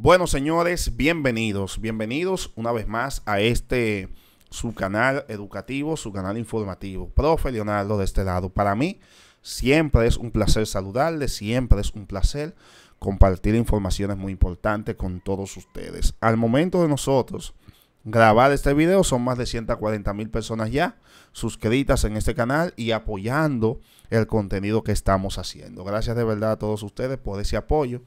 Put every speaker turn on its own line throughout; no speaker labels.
Bueno, señores, bienvenidos, bienvenidos una vez más a este su canal educativo, su canal informativo. Profe Leonardo de este lado, para mí siempre es un placer saludarles, siempre es un placer compartir informaciones muy importantes con todos ustedes. Al momento de nosotros grabar este video. Son más de 140 mil personas ya suscritas en este canal y apoyando el contenido que estamos haciendo. Gracias de verdad a todos ustedes por ese apoyo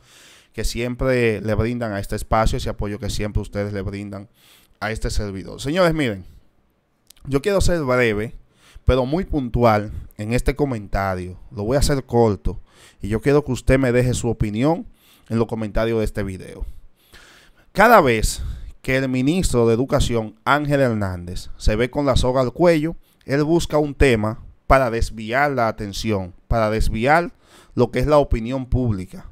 que siempre le brindan a este espacio, ese apoyo que siempre ustedes le brindan a este servidor. Señores, miren, yo quiero ser breve, pero muy puntual en este comentario. Lo voy a hacer corto y yo quiero que usted me deje su opinión en los comentarios de este video. Cada vez que el ministro de Educación, Ángel Hernández, se ve con la soga al cuello, él busca un tema para desviar la atención, para desviar lo que es la opinión pública.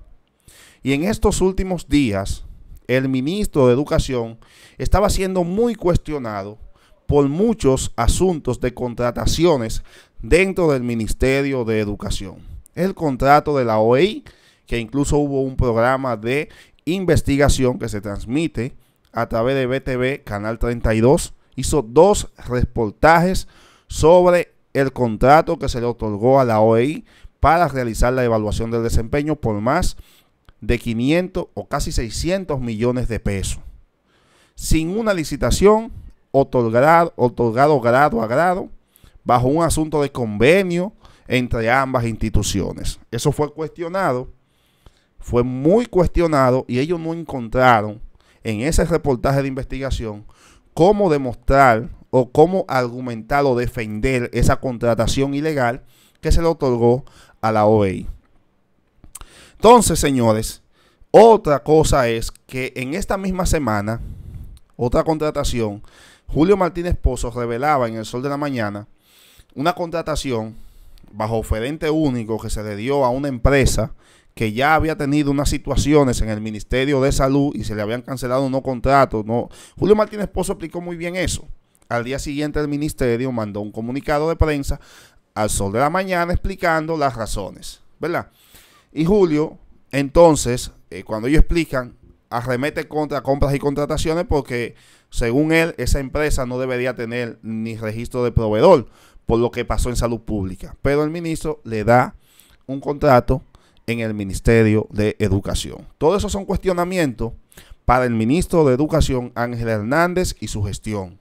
Y en estos últimos días, el ministro de Educación estaba siendo muy cuestionado por muchos asuntos de contrataciones dentro del Ministerio de Educación. El contrato de la OEI, que incluso hubo un programa de investigación que se transmite a través de BTV Canal 32, hizo dos reportajes sobre el contrato que se le otorgó a la OEI para realizar la evaluación del desempeño por más de 500 o casi 600 millones de pesos. Sin una licitación, otorgado, otorgado grado a grado, bajo un asunto de convenio entre ambas instituciones. Eso fue cuestionado, fue muy cuestionado y ellos no encontraron en ese reportaje de investigación cómo demostrar o cómo argumentar o defender esa contratación ilegal que se le otorgó a la OEI. Entonces, señores, otra cosa es que en esta misma semana, otra contratación, Julio Martínez Pozo revelaba en El Sol de la Mañana una contratación bajo oferente único que se le dio a una empresa que ya había tenido unas situaciones en el Ministerio de Salud y se le habían cancelado unos contratos. No. Julio Martínez Pozo explicó muy bien eso. Al día siguiente el ministerio mandó un comunicado de prensa al sol de la mañana explicando las razones, ¿verdad? Y Julio, entonces, eh, cuando ellos explican, arremete contra compras y contrataciones porque, según él, esa empresa no debería tener ni registro de proveedor por lo que pasó en salud pública. Pero el ministro le da un contrato en el Ministerio de Educación. Todos esos son cuestionamientos para el ministro de Educación Ángel Hernández y su gestión.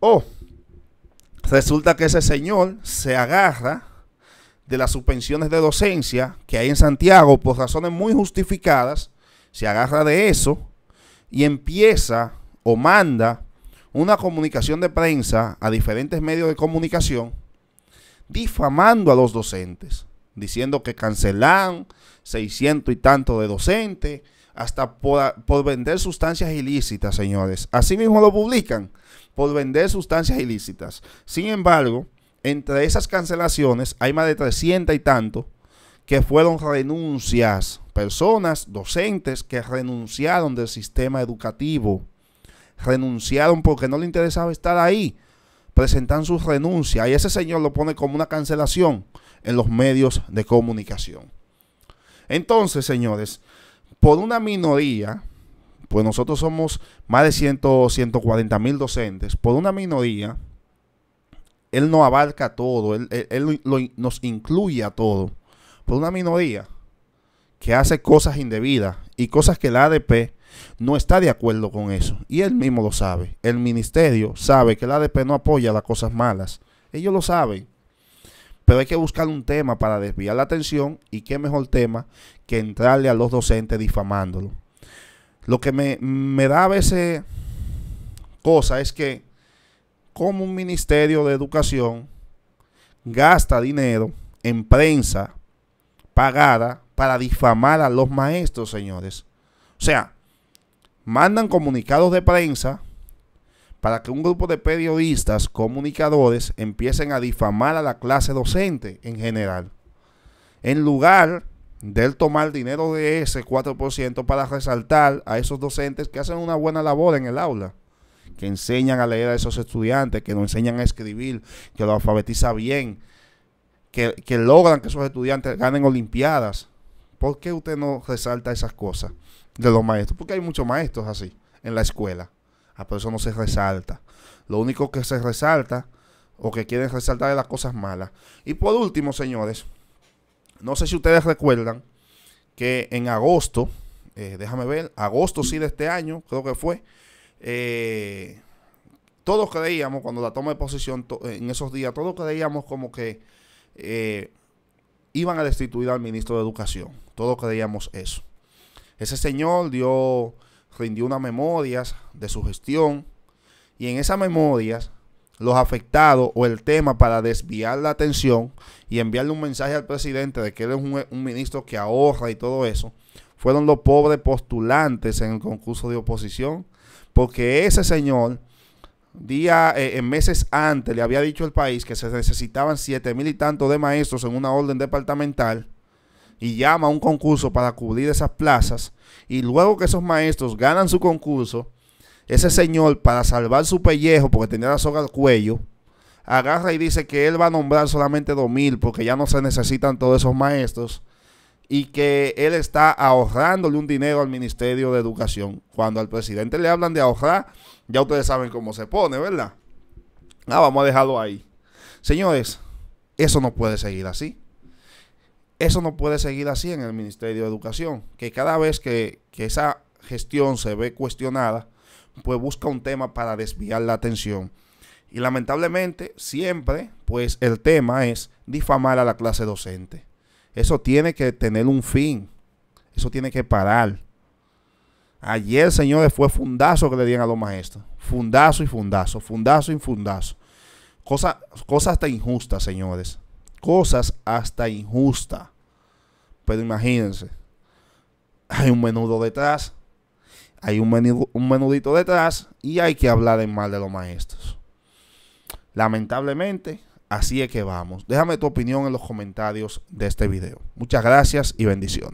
Oh, resulta que ese señor se agarra de las suspensiones de docencia que hay en Santiago por razones muy justificadas, se agarra de eso y empieza o manda una comunicación de prensa a diferentes medios de comunicación difamando a los docentes diciendo que cancelan 600 y tanto de docentes, hasta por, vender sustancias ilícitas, señores. Así mismo lo publican, por vender sustancias ilícitas. Sin embargo, entre esas cancelaciones hay más de 300 y tanto que fueron renuncias, personas, docentes que renunciaron del sistema educativo, renunciaron porque no le interesaba estar ahí, presentan su renuncia y ese señor lo pone como una cancelación en los medios de comunicación. Entonces, señores, por una minoría, pues nosotros somos más de 100, 140 mil docentes, por una minoría, él no abarca todo, él, nos incluye a todo, por una minoría que hace cosas indebidas y cosas que la ADP no está de acuerdo con eso. Y él mismo lo sabe. El ministerio sabe que el ADP no apoya las cosas malas. Ellos lo saben. Pero hay que buscar un tema para desviar la atención y qué mejor tema que entrarle a los docentes difamándolo Lo que me, me da a veces cosa es que como un ministerio de educación gasta dinero en prensa pagada para difamar a los maestros, señores. O sea, mandan comunicados de prensa para que un grupo de periodistas, comunicadores, empiecen a difamar a la clase docente en general. En lugar de tomar dinero de ese 4% para resaltar a esos docentes que hacen una buena labor en el aula, que enseñan a leer a esos estudiantes, que nos enseñan a escribir, que lo alfabetiza bien, que, que logran que esos estudiantes ganen olimpiadas. ¿Por qué usted no resalta esas cosas? de los maestros, porque hay muchos maestros así en la escuela. a ah, pero eso no se resalta. Lo único que se resalta o que quieren resaltar es las cosas malas. Y por último, señores, no sé si ustedes recuerdan que en agosto, eh, déjame ver, agosto sí de este año, creo que fue, eh, todos creíamos, cuando la toma de posición eh, en esos días, todos creíamos como que iban a destituir al ministro de Educación. Todos creíamos eso. Ese señor dio, rindió unas memorias de su gestión y en esas memorias los afectados o el tema para desviar la atención y enviarle un mensaje al presidente de que él es un, ministro que ahorra y todo eso, fueron los pobres postulantes en el concurso de oposición, porque ese señor, día, eh, meses antes, le había dicho al país que se necesitaban siete mil y tantos de maestros en una orden departamental y llama a un concurso para cubrir esas plazas y luego que esos maestros ganan su concurso, ese señor para salvar su pellejo porque tenía la soga al cuello, agarra y dice que él va a nombrar solamente 2.000 porque ya no se necesitan todos esos maestros y que él está ahorrándole un dinero al Ministerio de Educación. Cuando al presidente le hablan de ahorrar, ya ustedes saben cómo se pone, ¿verdad? Ah, vamos a dejarlo ahí. Señores, eso no puede seguir así. Eso no puede seguir así en el Ministerio de Educación, que cada vez que, esa gestión se ve cuestionada, pues busca un tema para desviar la atención. Y lamentablemente siempre, pues el tema es difamar a la clase docente. Eso tiene que tener un fin. Eso tiene que parar. Ayer, señores, fue fundazo que le dieron a los maestros. Fundazo y fundazo, fundazo y fundazo. cosas cosas hasta injustas, señores. Cosas hasta injustas. Pero imagínense, hay un menudo detrás, hay un, un menudito detrás y hay que hablar en mal de los maestros. Lamentablemente, así es que vamos. Déjame tu opinión en los comentarios de este video. Muchas gracias y bendiciones.